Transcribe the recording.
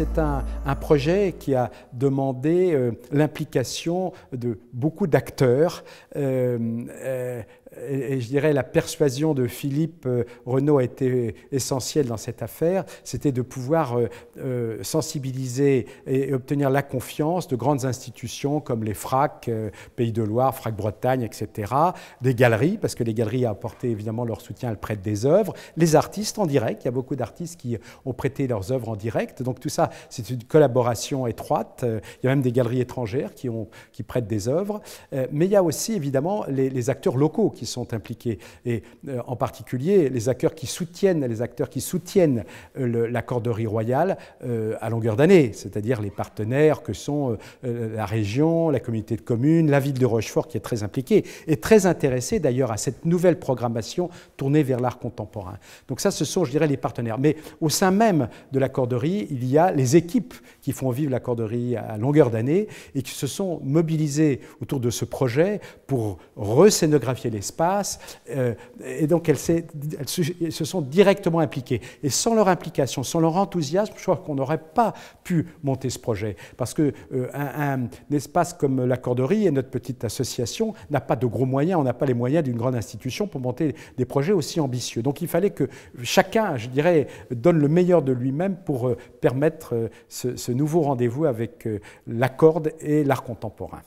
c'est un, projet qui a demandé euh, l'implication de beaucoup d'acteurs, euh, dirais, la persuasion de Philippe euh, Renaud a été essentielle dans cette affaire, c'était de pouvoir euh, euh, sensibiliser et obtenir la confiance de grandes institutions comme les FRAC, Pays de Loire, FRAC Bretagne, etc., des galeries, parce que les galeries ont apporté évidemment leur soutien elles prêtent des œuvres, les artistes en direct, il y a beaucoup d'artistes qui ont prêté leurs œuvres en direct, donc tout ça, c'est une collaboration étroite, il y a même des galeries étrangères qui, ont, qui prêtent des œuvres, mais il y a aussi évidemment les acteurs locaux qui sont impliqués et euh, en particulier les acteurs qui soutiennent, les acteurs qui soutiennent euh, la corderie royale euh, à longueur d'année, c'est-à-dire les partenaires que sont la région, la communauté de communes, la ville de Rochefort qui est très impliquée et très intéressée d'ailleurs à cette nouvelle programmation tournée vers l'art contemporain. Donc ça, ce sont, je dirais, les partenaires. Mais au sein même de la corderie, il y a les équipes qui font vivre la corderie à longueur d'année et qui se sont mobilisées autour de ce projet pour rescénographier l'espace, euh, et donc, elles, se, sont directement impliquées. Et sans leur implication, sans leur enthousiasme, je crois qu'on n'aurait pas pu monter ce projet. Parce qu'un euh, espace comme la Corderie et notre petite association n'a pas de gros moyens, on n'a pas les moyens d'une grande institution pour monter des projets aussi ambitieux. Donc, il fallait que chacun, je dirais, donne le meilleur de lui-même pour euh, permettre ce, ce nouveau rendez-vous avec la corde et l'art contemporain.